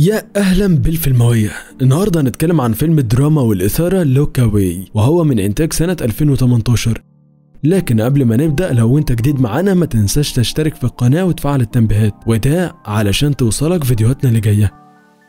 يا اهلا بالفيلمويه النهارده هنتكلم عن فيلم الدراما والاثاره لوكاوي وهو من انتاج سنه 2018 لكن قبل ما نبدا لو انت جديد معانا ما تنساش تشترك في القناه وتفعل التنبيهات وده علشان توصلك فيديوهاتنا اللي جايه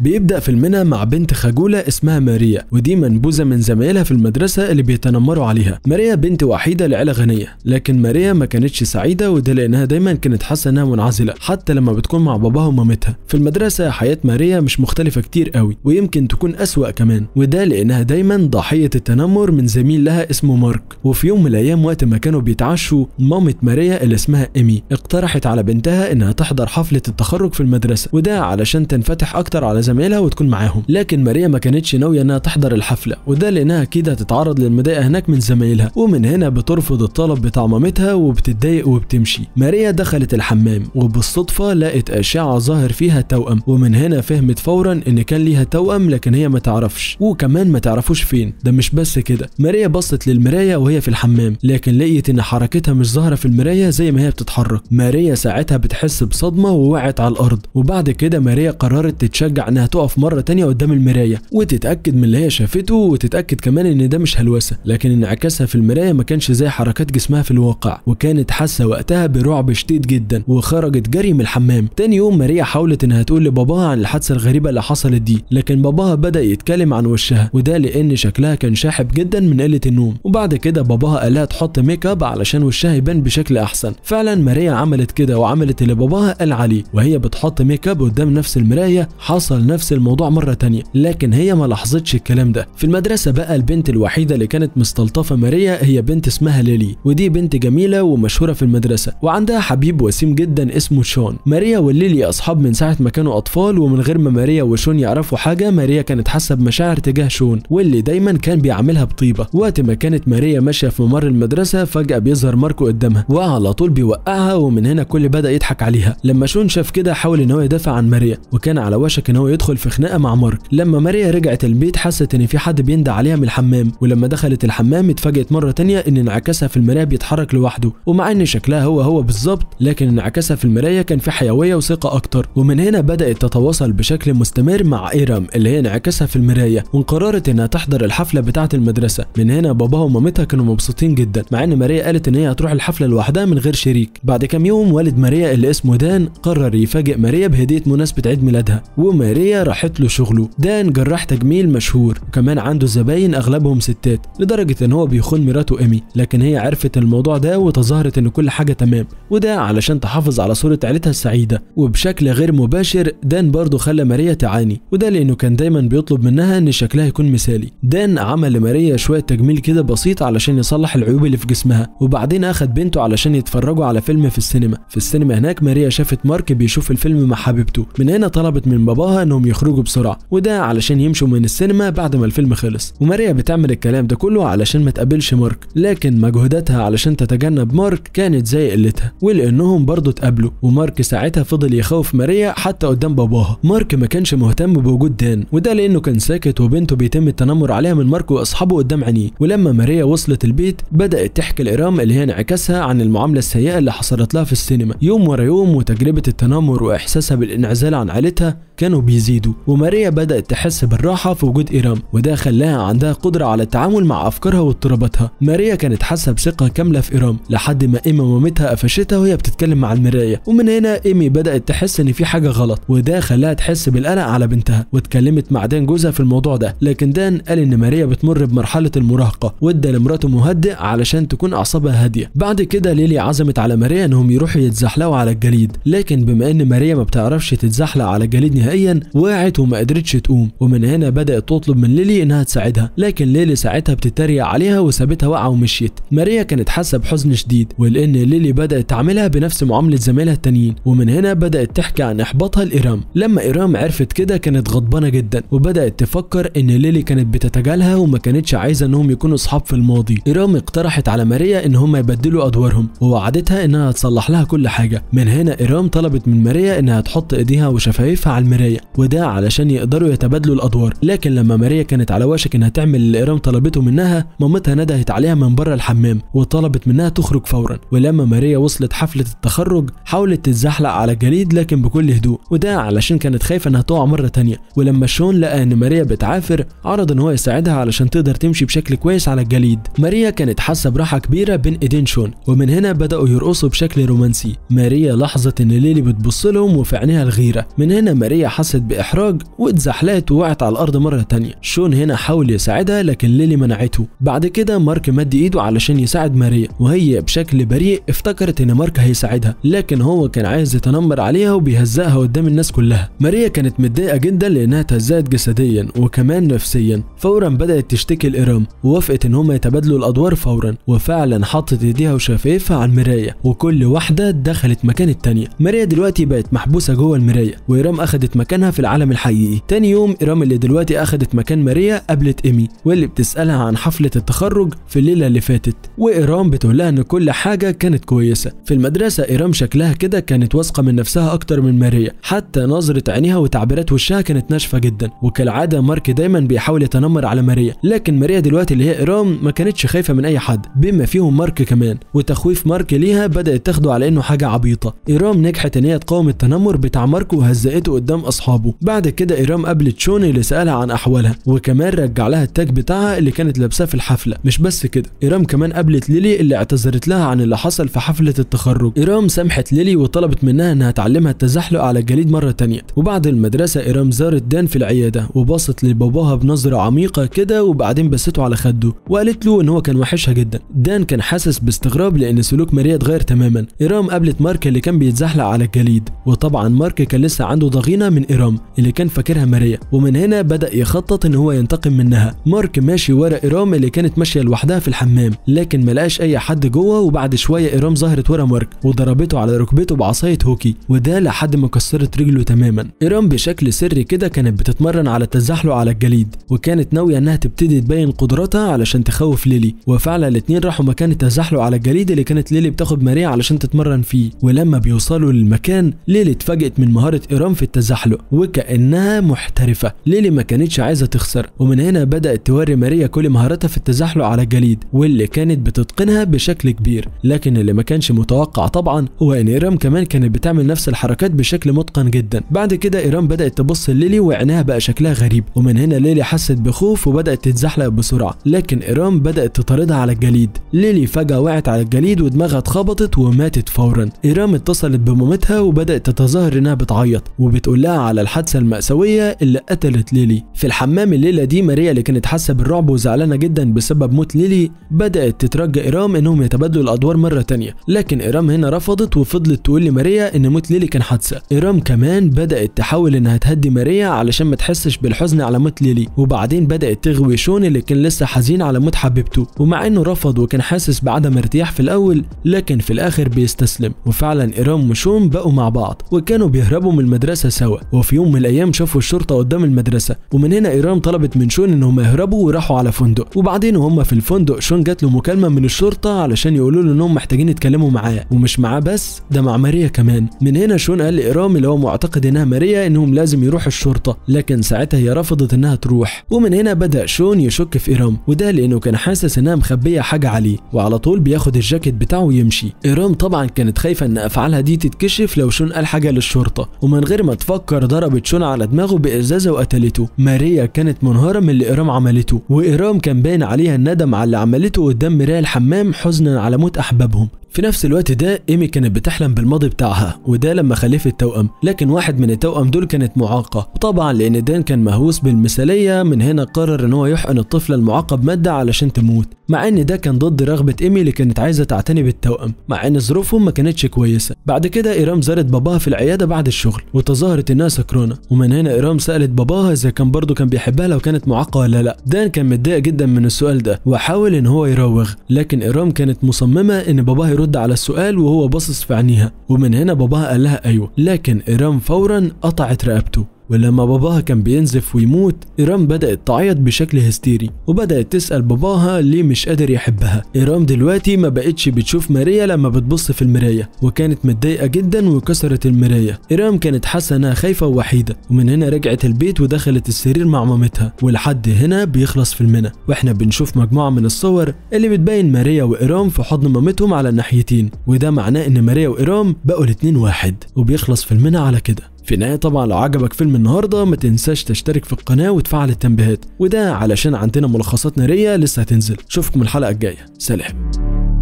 بيبدأ فيلمنا مع بنت خجولة اسمها ماريا ودي منبوذة من زمايلها في المدرسة اللي بيتنمروا عليها ماريا بنت وحيدة لعيلة غنية لكن ماريا ما كانتش سعيدة وده لأنها دايما كانت حاسة إنها منعزلة حتى لما بتكون مع باباها ومامتها في المدرسة حياة ماريا مش مختلفة كتير قوي ويمكن تكون أسوأ كمان وده لأنها دايما ضحية التنمر من زميل لها اسمه مارك وفي يوم من الأيام وقت ما كانوا بيتعشوا مامة ماريا اللي اسمها إيمي اقترحت على بنتها إنها تحضر حفلة التخرج في المدرسة وده علشان تنفتح أكتر على زمايلها وتكون معاهم لكن ماريا ما كانتش ناويه انها تحضر الحفله وده لانها اكيد هتتعرض للمضايقه هناك من زمايلها ومن هنا بترفض الطلب بتاع مامتها وبتتضايق وبتمشي ماريا دخلت الحمام وبالصدفه لقت اشعه ظاهر فيها توأم ومن هنا فهمت فورا ان كان ليها توأم لكن هي ما تعرفش وكمان ما تعرفوش فين ده مش بس كده ماريا بصت للمرايه وهي في الحمام لكن لقيت ان حركتها مش ظاهره في المرايه زي ما هي بتتحرك ماريا ساعتها بتحس بصدمه ووقعت على الارض وبعد كده ماريا قررت تتشجع انها تقف مره تانية قدام المرايه وتتاكد من اللي هي شافته وتتاكد كمان ان ده مش هلوسه لكن انعكاسها في المرايه ما كانش زي حركات جسمها في الواقع وكانت حاسه وقتها برعب شديد جدا وخرجت جري من الحمام تاني يوم ماريا حاولت انها تقول لباباها عن الحادثه الغريبه اللي حصلت دي لكن باباها بدا يتكلم عن وشها وده لان شكلها كان شاحب جدا من قله النوم وبعد كده باباها قالها تحط ميك اب علشان وشها يبان بشكل احسن فعلا ماريا عملت كده وعملت اللي باباها قال عليه وهي بتحط ميك اب قدام نفس المرايه حصل يحصل نفس الموضوع مرة تانية لكن هي ما لاحظتش الكلام ده في المدرسة بقى البنت الوحيدة اللي كانت مستلطفة ماريا هي بنت اسمها ليلي ودي بنت جميلة ومشهورة في المدرسة وعندها حبيب وسيم جدا اسمه شون ماريا وليلي أصحاب من ساعة ما كانوا أطفال ومن غير ما ماريا وشون يعرفوا حاجة ماريا كانت حاسة بمشاعر تجاه شون واللي دايما كان بيعاملها بطيبة وقت ما كانت ماريا ماشية في ممر المدرسة فجأة بيظهر ماركو قدامها وعلى طول بيوقعها ومن هنا كل بدأ يضحك عليها لما شون شاف كده حاول إن هو يدافع عن ماريا وكان على وشك إن هو يدخل في خناقه مع مارك لما ماريا رجعت البيت حست ان في حد بيندى عليها من الحمام ولما دخلت الحمام اتفاجئت مره تانية ان انعكاسها في المرايه بيتحرك لوحده ومع ان شكلها هو هو بالظبط لكن انعكاسها في المرايه كان في حيويه وثقه اكتر ومن هنا بدات تتواصل بشكل مستمر مع ايرام اللي هي انعكاسها في المرايه وانقررت انها تحضر الحفله بتاعه المدرسه من هنا باباها ومامتها كانوا مبسوطين جدا مع ان ماريا قالت ان هي هتروح الحفله لوحدها من غير شريك بعد كام يوم والد ماريا اللي اسمه دان قرر يفاجئ ماريا بهديه مناسبه عيد ميلادها وماريا العملية راحت له شغله دان جراح تجميل مشهور وكمان عنده زباين أغلبهم ستات لدرجة إن هو بيخون مراته إيمي لكن هي عرفت الموضوع ده وتظاهرت إن كل حاجة تمام وده علشان تحافظ على صورة عيلتها السعيدة وبشكل غير مباشر دان برضه خلى ماريا تعاني وده لأنه كان دايما بيطلب منها إن شكلها يكون مثالي دان عمل لماريا شوية تجميل كده بسيط علشان يصلح العيوب اللي في جسمها وبعدين أخد بنته علشان يتفرجوا على فيلم في السينما في السينما هناك ماريا شافت مارك بيشوف الفيلم مع حبيبته من هنا طلبت من باباها إن انهم يخرجوا بسرعه وده علشان يمشوا من السينما بعد ما الفيلم خلص وماريا بتعمل الكلام ده كله علشان ما تقابلش مارك لكن مجهوداتها علشان تتجنب مارك كانت زي قلتها ولانهم برضه اتقابلوا ومارك ساعتها فضل يخوف ماريا حتى قدام باباها مارك ما كانش مهتم بوجود دان وده لانه كان ساكت وبنته بيتم التنمر عليها من مارك واصحابه قدام عينيه ولما ماريا وصلت البيت بدات تحكي لارام اللي هي انعكاسها عن المعامله السيئه اللي حصلت لها في السينما يوم ورا يوم وتجربه التنمر واحساسها بالانعزال عن عائلتها كانوا بيز يزيدوا وماريا بدأت تحس بالراحة في وجود إيرام وده خلاها عندها قدرة على التعامل مع أفكارها واضطراباتها ماريا كانت حاسة بثقة كاملة في إيرام لحد ما إيما مامتها قفشتها وهي بتتكلم مع المراية ومن هنا إيمي بدأت تحس إن في حاجة غلط وده خلاها تحس بالقلق على بنتها واتكلمت مع دان جوزها في الموضوع ده لكن دان قال إن ماريا بتمر بمرحلة المراهقة وادى لمراته مهدئ علشان تكون أعصابها هادية بعد كده ليلي عزمت على ماريا إنهم يروحوا يتزحلقوا على الجليد لكن بما إن ماريا ما بتعرفش تتزحلق على الجليد نهائيا وقعت وما قدرتش تقوم ومن هنا بدات تطلب من ليلي انها تساعدها لكن ليلي ساعتها بتتريق عليها وسابتها واقعه ومشيت ماريا كانت حاسه بحزن شديد ولان ليلي بدات تعاملها بنفس معامله زمايلها التانيين ومن هنا بدات تحكي عن احباطها لإيرام لما إيرام عرفت كده كانت غضبانه جدا وبدات تفكر ان ليلي كانت بتتجاهلها وما كانتش عايزه انهم يكونوا اصحاب في الماضي إيرام اقترحت على ماريا ان هم يبدلوا ادوارهم ووعدتها انها تصلح لها كل حاجه من هنا إيرام طلبت من ماريا انها تحط ايديها وشفايفها على المرايه وده علشان يقدروا يتبادلوا الادوار لكن لما ماريا كانت على وشك انها تعمل اللي ايرام طلبته منها مامتها ندهت عليها من بره الحمام وطلبت منها تخرج فورا ولما ماريا وصلت حفله التخرج حاولت تتزحلق على الجليد لكن بكل هدوء وده علشان كانت خايفه انها تقع مره تانية ولما شون لقى ان ماريا بتعافر عرض ان هو يساعدها علشان تقدر تمشي بشكل كويس على الجليد ماريا كانت حاسه براحه كبيره بين ايدين شون ومن هنا بداوا يرقصوا بشكل رومانسي ماريا لاحظت ان ليلي بتبص لهم وفي عينيها الغيره من هنا ماريا حست بإحراج واتزحلقت ووقعت على الأرض مرة تانية شون هنا حاول يساعدها لكن ليلي منعته بعد كده مارك مد إيده علشان يساعد ماريا وهي بشكل بريء افتكرت إن مارك هيساعدها لكن هو كان عايز يتنمر عليها وبيهزقها قدام الناس كلها ماريا كانت متضايقة جدا لأنها اتهزقت جسديا وكمان نفسيا فورا بدأت تشتكي لإرام ووافقت إن هما يتبادلوا الأدوار فورا وفعلا حطت إيديها وشفايفها على المراية وكل واحدة دخلت مكان التانية ماريا دلوقتي بقت محبوسة جوه المراية وإرام أخدت مكانها في العالم الحقيقي تاني يوم إيرام اللي دلوقتي أخدت مكان ماريا قابلت إيمي واللي بتسألها عن حفلة التخرج في الليلة اللي فاتت وإيرام بتقول لها إن كل حاجة كانت كويسة في المدرسة إيرام شكلها كده كانت واثقة من نفسها أكتر من ماريا حتى نظرة عينيها وتعبيرات وشها كانت ناشفة جدا وكالعادة مارك دايما بيحاول يتنمر على ماريا لكن ماريا دلوقتي اللي هي إيرام ما كانتش خايفة من أي حد بما فيهم مارك كمان وتخويف مارك ليها بدأت تاخده على إنه حاجة عبيطة إيرام نجحت إن هي تقاوم التنمر بتاع مارك وهزقته قدام أصحابه صاحبه بعد كده ايرام قابلت شوني اللي سالها عن احوالها وكمان رجع لها التاج بتاعها اللي كانت لابساه في الحفله مش بس كده ايرام كمان قابلت ليلي اللي اعتذرت لها عن اللي حصل في حفله التخرج ايرام سامحت ليلي وطلبت منها انها تعلمها التزحلق على الجليد مره تانية وبعد المدرسه ايرام زارت دان في العياده وبصت لباباها بنظره عميقه كده وبعدين بسته على خده وقالت له ان هو كان وحشها جدا دان كان حاسس باستغراب لان سلوك ماريا اتغير تماما ايرام قابلت مارك اللي كان بيتزحلق على الجليد وطبعا مارك كان لسه عنده ضغينه من ايرام توم اللي كان فاكرها ماريا ومن هنا بدأ يخطط ان هو ينتقم منها مارك ماشي ورا إيرام اللي كانت ماشية لوحدها في الحمام لكن لقاش أي حد جوه وبعد شوية إيرام ظهرت ورا مارك وضربته على ركبته بعصاية هوكي وده لحد ما كسرت رجله تماما إيرام بشكل سري كده كانت بتتمرن على التزحلق على الجليد وكانت ناوية انها تبتدي تبين قدراتها علشان تخوف ليلي وفعلا الاثنين راحوا مكان التزحلق على الجليد اللي كانت ليلي بتاخد ماريا علشان تتمرن فيه ولما بيوصلوا للمكان ليلي اتفاجئت من مهارة إيرام في التزحلق وكأنها محترفة ليلي ما كانتش عايزة تخسر ومن هنا بدأت توري ماريا كل مهاراتها في التزحلق على الجليد واللي كانت بتتقنها بشكل كبير لكن اللي ما كانش متوقع طبعا هو ان إيرام كمان كانت بتعمل نفس الحركات بشكل متقن جدا بعد كده إيرام بدأت تبص لليلي وعينها بقى شكلها غريب ومن هنا ليلي حست بخوف وبدأت تتزحلق بسرعة لكن إيرام بدأت تطاردها على الجليد ليلي فجأة وقعت على الجليد ودماغها اتخبطت وماتت فورا إيرام اتصلت بمامتها وبدأت تتظاهر انها بتعيط وبتقول لها على الحادثة المأساوية اللي قتلت ليلي في الحمام الليلة دي ماريا اللي كانت حاسة بالرعب وزعلانة جدا بسبب موت ليلي بدأت تترجى إيرام إنهم يتبادلوا الأدوار مرة تانية لكن إيرام هنا رفضت وفضلت تقول لماريا إن موت ليلي كان حادثة إيرام كمان بدأت تحاول إنها تهدي ماريا علشان ما تحسش بالحزن على موت ليلي وبعدين بدأت تغوي شون اللي كان لسه حزين على موت حبيبته ومع إنه رفض وكان حاسس بعدم ارتياح في الأول لكن في الآخر بيستسلم وفعلا إيرام وشون بقوا مع بعض وكانوا بيهربوا من المدرسة سوا وفي يوم يوم من الايام شافوا الشرطه قدام المدرسه ومن هنا ايران طلبت من شون انهم يهربوا وراحوا على فندق وبعدين وهم في الفندق شون جات له مكالمه من الشرطه علشان يقولوا له انهم محتاجين يتكلموا معاه ومش معاه بس ده مع ماريا كمان من هنا شون قال لايرام اللي هو معتقد انها ماريا انهم لازم يروحوا الشرطه لكن ساعتها هي رفضت انها تروح ومن هنا بدا شون يشك في ايرام وده لانه كان حاسس انها مخبيه حاجه عليه وعلى طول بياخد الجاكيت بتاعه ويمشي ايرام طبعا كانت خايفه ان افعالها دي تتكشف لو شون قال حاجه للشرطه ومن غير ما تفكر ضرب ضربت شون على دماغه بإزازة وقتلته ماريا كانت منهارة من اللي إرام عملته وإرام كان باين عليها الندم على اللي عملته قدام مراية الحمام حزنا على موت أحبابهم في نفس الوقت ده ايمي كانت بتحلم بالماضي بتاعها وده لما خلفت توأم لكن واحد من التوأم دول كانت معاقة وطبعا لان دان كان مهووس بالمثالية من هنا قرر ان هو يحقن الطفلة المعاقة بمادة علشان تموت مع ان ده كان ضد رغبة ايمي اللي كانت عايزة تعتني بالتوأم مع ان ظروفهم ما كانتش كويسة بعد كده ايرام زارت باباها في العيادة بعد الشغل وتظاهرت انها سكرانة ومن هنا ايرام سألت باباها اذا كان برضه كان بيحبها لو كانت معاقة ولا لا دان كان متضايق جدا من السؤال ده وحاول ان هو يراوغ لكن ايرام كانت مصممة ان باباها يرد ترد على السؤال وهو باصص في عينيها ومن هنا باباها قال لها ايوه لكن ايران فورا قطعت رقبته ولما باباها كان بينزف ويموت إيرام بدأت تعيط بشكل هستيري وبدأت تسأل باباها ليه مش قادر يحبها إيرام دلوقتي ما بقتش بتشوف ماريا لما بتبص في المراية وكانت متضايقة جدا وكسرت المراية إيرام كانت حاسة إنها خايفة ووحيدة ومن هنا رجعت البيت ودخلت السرير مع مامتها ولحد هنا بيخلص في المنى وإحنا بنشوف مجموعة من الصور اللي بتبين ماريا وإيرام في حضن مامتهم على الناحيتين وده معناه إن ماريا وإيرام بقوا الاتنين واحد وبيخلص في المنى على كده في النهايه طبعا لو عجبك فيلم النهارده ما تنساش تشترك في القناه وتفعل التنبيهات وده علشان عندنا ملخصات ناريه لسه هتنزل اشوفكم الحلقه الجايه سلام